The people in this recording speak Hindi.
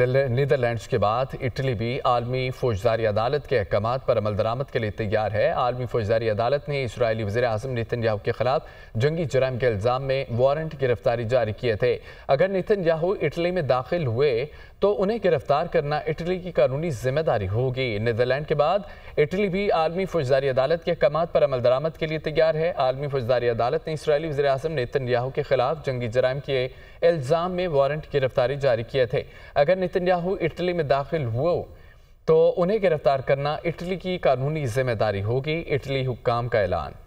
नीदरलैंड्स के बाद इटली भी आलमी फौजदारी अदालत के अहकाम पर अमल दरामद के लिए तैयार है आलमी फौजदारी अदालत ने इसराइली वजे अजम नितिन याहू के खिलाफ जंगी जराम के इल्ज़ाम में वारंट गिरफ्तारी जारी किए थे अगर नितिन याहू इटली में दाखिल हुए तो उन्हें गिरफ्तार करना इटली की कानूनी जिम्मेदारी होगी नीदरलैंड के बाद इटली भी आलमी फौजदारी अदालत के अहकाम पर अमल दरामद के लिए तैयार है आलमी फौजदारी अदालत ने इसराइली वजे अजम नितिन याहू के खिलाफ जंगी जराम के इल्ज़ाम में वारंट गिरफ्तारी जारी किए थे अगर नितन्याहू इटली में दाखिल हुए तो उन्हें गिरफ्तार करना इटली की कानूनी जिम्मेदारी होगी इटली हुक्काम का ऐलान